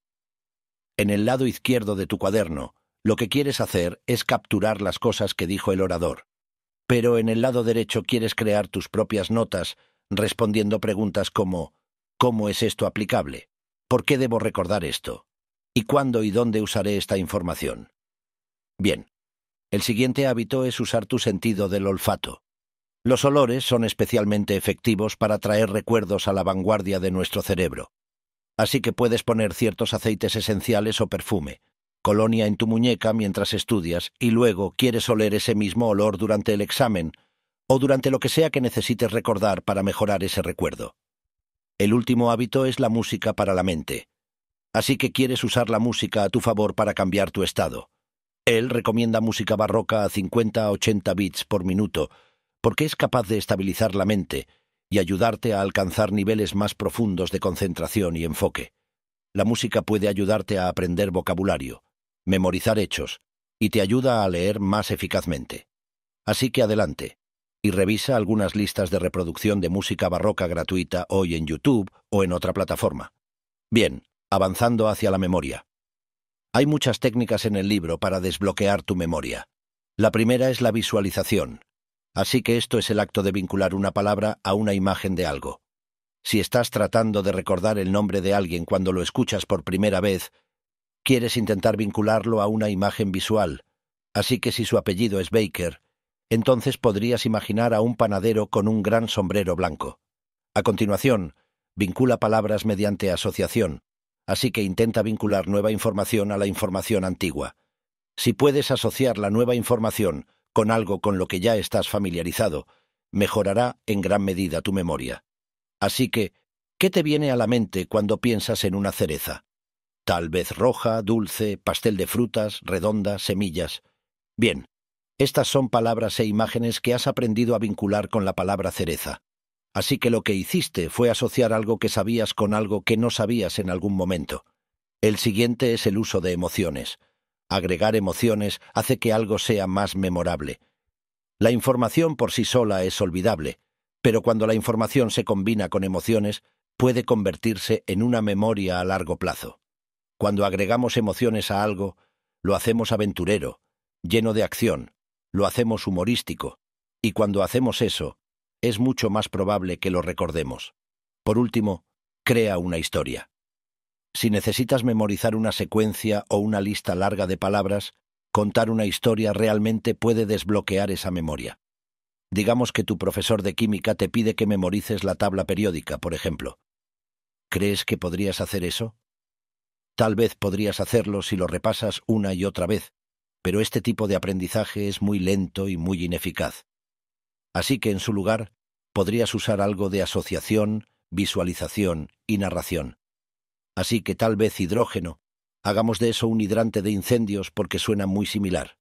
En el lado izquierdo de tu cuaderno, lo que quieres hacer es capturar las cosas que dijo el orador pero en el lado derecho quieres crear tus propias notas respondiendo preguntas como ¿cómo es esto aplicable? ¿Por qué debo recordar esto? ¿Y cuándo y dónde usaré esta información? Bien, el siguiente hábito es usar tu sentido del olfato. Los olores son especialmente efectivos para traer recuerdos a la vanguardia de nuestro cerebro. Así que puedes poner ciertos aceites esenciales o perfume, colonia en tu muñeca mientras estudias y luego quieres oler ese mismo olor durante el examen o durante lo que sea que necesites recordar para mejorar ese recuerdo. El último hábito es la música para la mente. Así que quieres usar la música a tu favor para cambiar tu estado. Él recomienda música barroca a 50 a 80 bits por minuto, porque es capaz de estabilizar la mente y ayudarte a alcanzar niveles más profundos de concentración y enfoque. La música puede ayudarte a aprender vocabulario, memorizar hechos y te ayuda a leer más eficazmente. Así que adelante y revisa algunas listas de reproducción de música barroca gratuita hoy en YouTube o en otra plataforma. Bien, avanzando hacia la memoria. Hay muchas técnicas en el libro para desbloquear tu memoria. La primera es la visualización. Así que esto es el acto de vincular una palabra a una imagen de algo. Si estás tratando de recordar el nombre de alguien cuando lo escuchas por primera vez, quieres intentar vincularlo a una imagen visual, así que si su apellido es Baker, entonces podrías imaginar a un panadero con un gran sombrero blanco. A continuación, vincula palabras mediante asociación, así que intenta vincular nueva información a la información antigua. Si puedes asociar la nueva información con algo con lo que ya estás familiarizado, mejorará en gran medida tu memoria. Así que, ¿qué te viene a la mente cuando piensas en una cereza? Tal vez roja, dulce, pastel de frutas, redonda, semillas. Bien, estas son palabras e imágenes que has aprendido a vincular con la palabra cereza. Así que lo que hiciste fue asociar algo que sabías con algo que no sabías en algún momento. El siguiente es el uso de emociones. Agregar emociones hace que algo sea más memorable. La información por sí sola es olvidable, pero cuando la información se combina con emociones, puede convertirse en una memoria a largo plazo. Cuando agregamos emociones a algo, lo hacemos aventurero, lleno de acción, lo hacemos humorístico, y cuando hacemos eso, es mucho más probable que lo recordemos. Por último, crea una historia. Si necesitas memorizar una secuencia o una lista larga de palabras, contar una historia realmente puede desbloquear esa memoria. Digamos que tu profesor de química te pide que memorices la tabla periódica, por ejemplo. ¿Crees que podrías hacer eso? Tal vez podrías hacerlo si lo repasas una y otra vez, pero este tipo de aprendizaje es muy lento y muy ineficaz. Así que en su lugar, podrías usar algo de asociación, visualización y narración. Así que tal vez hidrógeno, hagamos de eso un hidrante de incendios porque suena muy similar.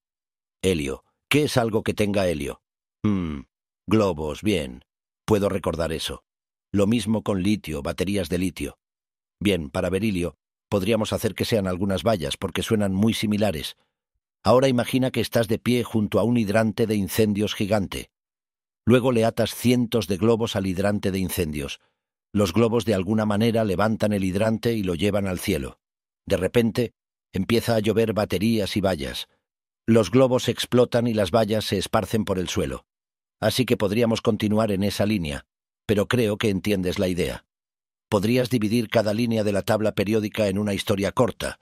Helio, ¿qué es algo que tenga helio? Hmm, globos, bien, puedo recordar eso. Lo mismo con litio, baterías de litio. Bien, para berilio, Podríamos hacer que sean algunas vallas, porque suenan muy similares. Ahora imagina que estás de pie junto a un hidrante de incendios gigante. Luego le atas cientos de globos al hidrante de incendios. Los globos de alguna manera levantan el hidrante y lo llevan al cielo. De repente, empieza a llover baterías y vallas. Los globos explotan y las vallas se esparcen por el suelo. Así que podríamos continuar en esa línea, pero creo que entiendes la idea podrías dividir cada línea de la tabla periódica en una historia corta,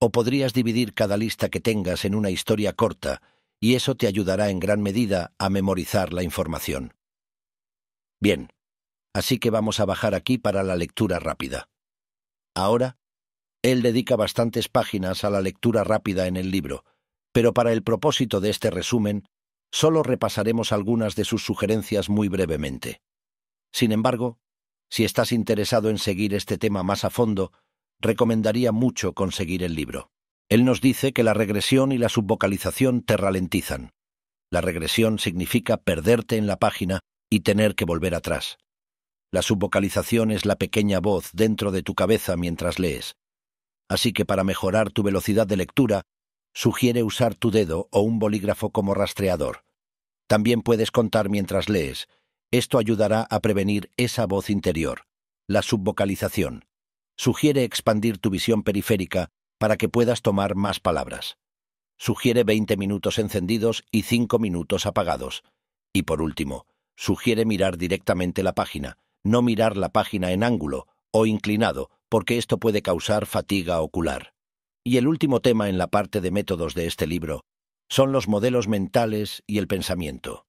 o podrías dividir cada lista que tengas en una historia corta, y eso te ayudará en gran medida a memorizar la información. Bien, así que vamos a bajar aquí para la lectura rápida. Ahora, él dedica bastantes páginas a la lectura rápida en el libro, pero para el propósito de este resumen, solo repasaremos algunas de sus sugerencias muy brevemente. Sin embargo, si estás interesado en seguir este tema más a fondo, recomendaría mucho conseguir el libro. Él nos dice que la regresión y la subvocalización te ralentizan. La regresión significa perderte en la página y tener que volver atrás. La subvocalización es la pequeña voz dentro de tu cabeza mientras lees. Así que para mejorar tu velocidad de lectura, sugiere usar tu dedo o un bolígrafo como rastreador. También puedes contar mientras lees, esto ayudará a prevenir esa voz interior, la subvocalización. Sugiere expandir tu visión periférica para que puedas tomar más palabras. Sugiere 20 minutos encendidos y 5 minutos apagados. Y por último, sugiere mirar directamente la página, no mirar la página en ángulo o inclinado, porque esto puede causar fatiga ocular. Y el último tema en la parte de métodos de este libro son los modelos mentales y el pensamiento.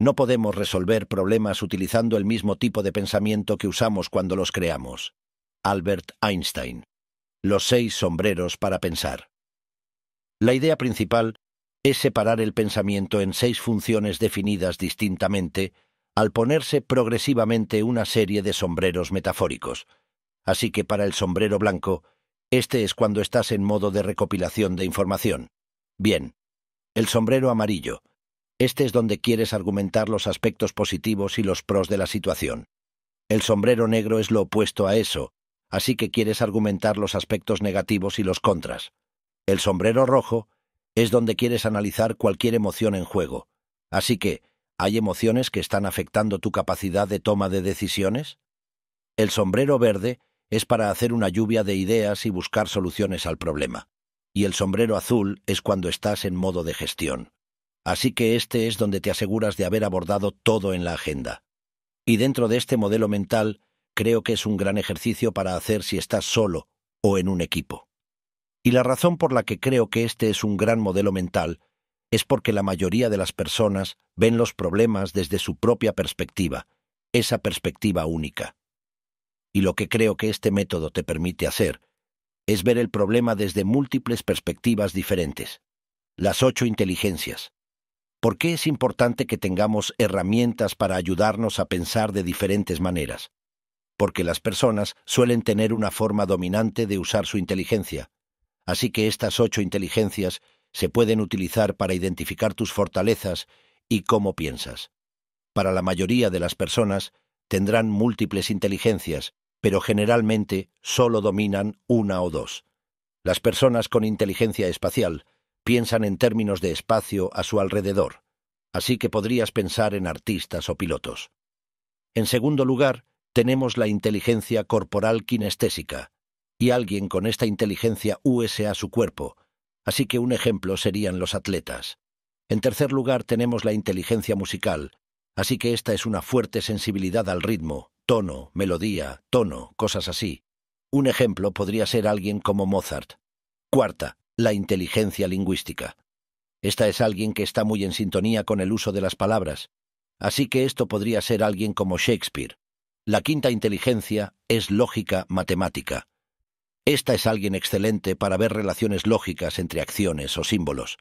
No podemos resolver problemas utilizando el mismo tipo de pensamiento que usamos cuando los creamos. Albert Einstein. Los seis sombreros para pensar. La idea principal es separar el pensamiento en seis funciones definidas distintamente al ponerse progresivamente una serie de sombreros metafóricos. Así que para el sombrero blanco, este es cuando estás en modo de recopilación de información. Bien. El sombrero amarillo este es donde quieres argumentar los aspectos positivos y los pros de la situación. El sombrero negro es lo opuesto a eso, así que quieres argumentar los aspectos negativos y los contras. El sombrero rojo es donde quieres analizar cualquier emoción en juego. Así que, ¿hay emociones que están afectando tu capacidad de toma de decisiones? El sombrero verde es para hacer una lluvia de ideas y buscar soluciones al problema. Y el sombrero azul es cuando estás en modo de gestión. Así que este es donde te aseguras de haber abordado todo en la agenda. Y dentro de este modelo mental, creo que es un gran ejercicio para hacer si estás solo o en un equipo. Y la razón por la que creo que este es un gran modelo mental es porque la mayoría de las personas ven los problemas desde su propia perspectiva, esa perspectiva única. Y lo que creo que este método te permite hacer es ver el problema desde múltiples perspectivas diferentes. Las ocho inteligencias, ¿Por qué es importante que tengamos herramientas para ayudarnos a pensar de diferentes maneras? Porque las personas suelen tener una forma dominante de usar su inteligencia. Así que estas ocho inteligencias se pueden utilizar para identificar tus fortalezas y cómo piensas. Para la mayoría de las personas, tendrán múltiples inteligencias, pero generalmente solo dominan una o dos. Las personas con inteligencia espacial piensan en términos de espacio a su alrededor, así que podrías pensar en artistas o pilotos. En segundo lugar, tenemos la inteligencia corporal kinestésica, y alguien con esta inteligencia usa a su cuerpo, así que un ejemplo serían los atletas. En tercer lugar, tenemos la inteligencia musical, así que esta es una fuerte sensibilidad al ritmo, tono, melodía, tono, cosas así. Un ejemplo podría ser alguien como Mozart. Cuarta, la inteligencia lingüística. Esta es alguien que está muy en sintonía con el uso de las palabras, así que esto podría ser alguien como Shakespeare. La quinta inteligencia es lógica matemática. Esta es alguien excelente para ver relaciones lógicas entre acciones o símbolos.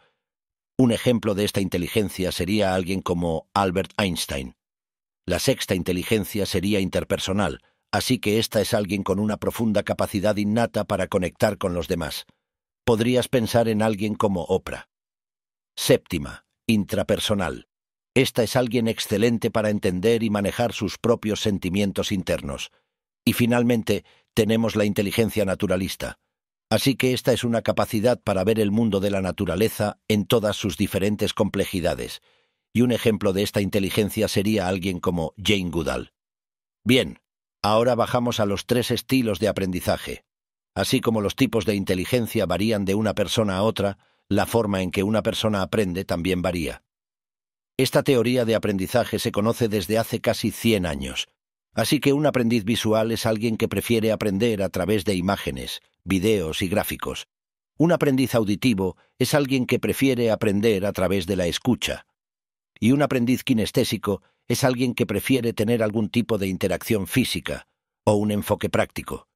Un ejemplo de esta inteligencia sería alguien como Albert Einstein. La sexta inteligencia sería interpersonal, así que esta es alguien con una profunda capacidad innata para conectar con los demás podrías pensar en alguien como Oprah. Séptima, intrapersonal. Esta es alguien excelente para entender y manejar sus propios sentimientos internos. Y finalmente, tenemos la inteligencia naturalista. Así que esta es una capacidad para ver el mundo de la naturaleza en todas sus diferentes complejidades. Y un ejemplo de esta inteligencia sería alguien como Jane Goodall. Bien, ahora bajamos a los tres estilos de aprendizaje. Así como los tipos de inteligencia varían de una persona a otra, la forma en que una persona aprende también varía. Esta teoría de aprendizaje se conoce desde hace casi 100 años, así que un aprendiz visual es alguien que prefiere aprender a través de imágenes, videos y gráficos. Un aprendiz auditivo es alguien que prefiere aprender a través de la escucha. Y un aprendiz kinestésico es alguien que prefiere tener algún tipo de interacción física o un enfoque práctico.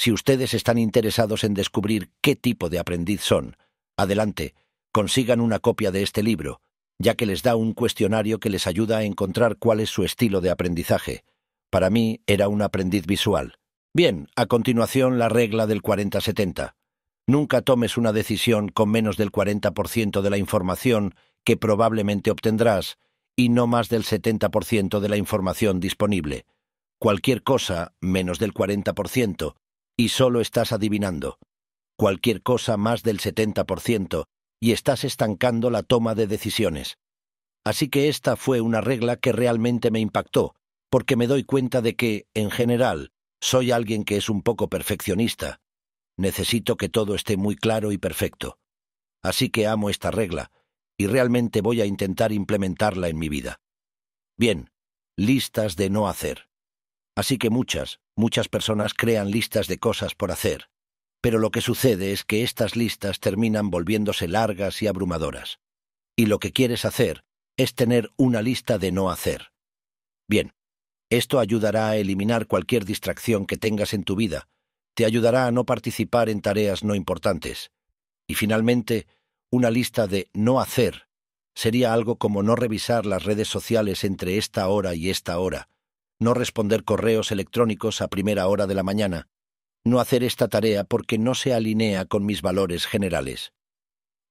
Si ustedes están interesados en descubrir qué tipo de aprendiz son, adelante, consigan una copia de este libro, ya que les da un cuestionario que les ayuda a encontrar cuál es su estilo de aprendizaje. Para mí era un aprendiz visual. Bien, a continuación la regla del 40-70. Nunca tomes una decisión con menos del 40% de la información que probablemente obtendrás y no más del 70% de la información disponible. Cualquier cosa menos del 40% y solo estás adivinando. Cualquier cosa más del 70% y estás estancando la toma de decisiones. Así que esta fue una regla que realmente me impactó, porque me doy cuenta de que, en general, soy alguien que es un poco perfeccionista. Necesito que todo esté muy claro y perfecto. Así que amo esta regla, y realmente voy a intentar implementarla en mi vida. Bien, listas de no hacer. Así que muchas, muchas personas crean listas de cosas por hacer, pero lo que sucede es que estas listas terminan volviéndose largas y abrumadoras. Y lo que quieres hacer es tener una lista de no hacer. Bien, esto ayudará a eliminar cualquier distracción que tengas en tu vida, te ayudará a no participar en tareas no importantes. Y finalmente, una lista de no hacer sería algo como no revisar las redes sociales entre esta hora y esta hora, no responder correos electrónicos a primera hora de la mañana, no hacer esta tarea porque no se alinea con mis valores generales.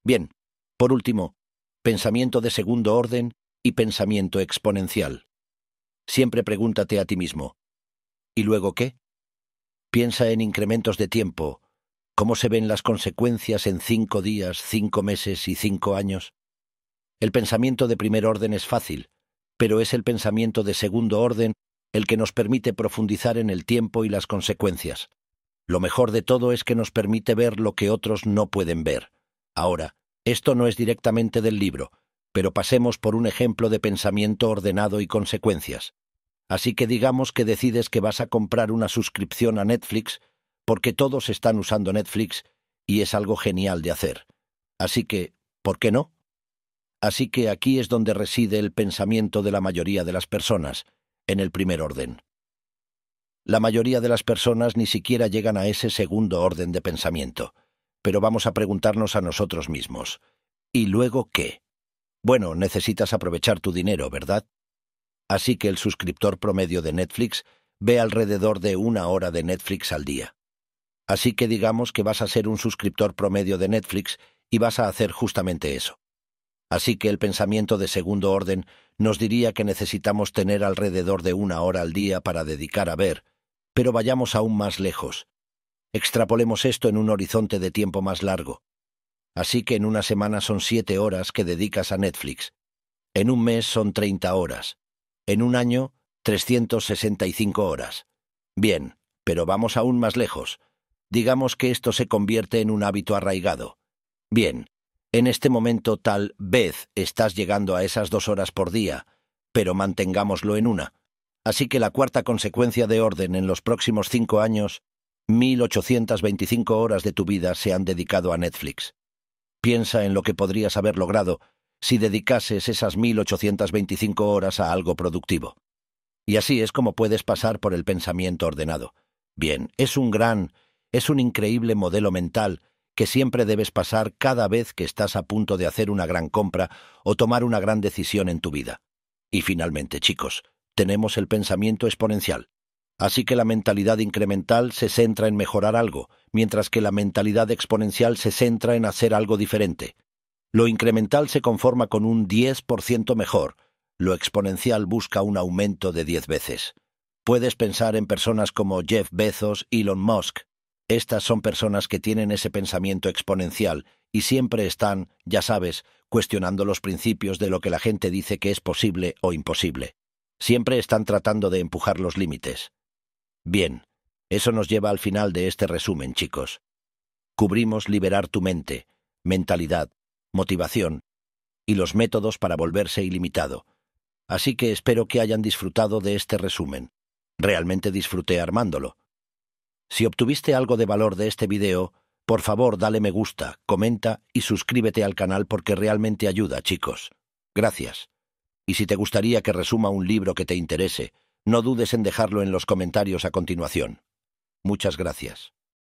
Bien, por último, pensamiento de segundo orden y pensamiento exponencial. Siempre pregúntate a ti mismo, ¿y luego qué? Piensa en incrementos de tiempo, cómo se ven las consecuencias en cinco días, cinco meses y cinco años. El pensamiento de primer orden es fácil, pero es el pensamiento de segundo orden el que nos permite profundizar en el tiempo y las consecuencias. Lo mejor de todo es que nos permite ver lo que otros no pueden ver. Ahora, esto no es directamente del libro, pero pasemos por un ejemplo de pensamiento ordenado y consecuencias. Así que digamos que decides que vas a comprar una suscripción a Netflix porque todos están usando Netflix y es algo genial de hacer. Así que, ¿por qué no? Así que aquí es donde reside el pensamiento de la mayoría de las personas en el primer orden. La mayoría de las personas ni siquiera llegan a ese segundo orden de pensamiento, pero vamos a preguntarnos a nosotros mismos, ¿y luego qué? Bueno, necesitas aprovechar tu dinero, ¿verdad? Así que el suscriptor promedio de Netflix ve alrededor de una hora de Netflix al día. Así que digamos que vas a ser un suscriptor promedio de Netflix y vas a hacer justamente eso. Así que el pensamiento de segundo orden nos diría que necesitamos tener alrededor de una hora al día para dedicar a ver, pero vayamos aún más lejos. Extrapolemos esto en un horizonte de tiempo más largo. Así que en una semana son siete horas que dedicas a Netflix. En un mes son 30 horas. En un año, 365 horas. Bien, pero vamos aún más lejos. Digamos que esto se convierte en un hábito arraigado. Bien, en este momento tal vez estás llegando a esas dos horas por día, pero mantengámoslo en una. Así que la cuarta consecuencia de orden en los próximos cinco años, 1.825 horas de tu vida se han dedicado a Netflix. Piensa en lo que podrías haber logrado si dedicases esas 1.825 horas a algo productivo. Y así es como puedes pasar por el pensamiento ordenado. Bien, es un gran, es un increíble modelo mental que siempre debes pasar cada vez que estás a punto de hacer una gran compra o tomar una gran decisión en tu vida. Y finalmente, chicos, tenemos el pensamiento exponencial. Así que la mentalidad incremental se centra en mejorar algo, mientras que la mentalidad exponencial se centra en hacer algo diferente. Lo incremental se conforma con un 10% mejor, lo exponencial busca un aumento de 10 veces. Puedes pensar en personas como Jeff Bezos, Elon Musk, estas son personas que tienen ese pensamiento exponencial y siempre están, ya sabes, cuestionando los principios de lo que la gente dice que es posible o imposible. Siempre están tratando de empujar los límites. Bien, eso nos lleva al final de este resumen, chicos. Cubrimos liberar tu mente, mentalidad, motivación y los métodos para volverse ilimitado. Así que espero que hayan disfrutado de este resumen. Realmente disfruté armándolo. Si obtuviste algo de valor de este video, por favor dale me gusta, comenta y suscríbete al canal porque realmente ayuda, chicos. Gracias. Y si te gustaría que resuma un libro que te interese, no dudes en dejarlo en los comentarios a continuación. Muchas gracias.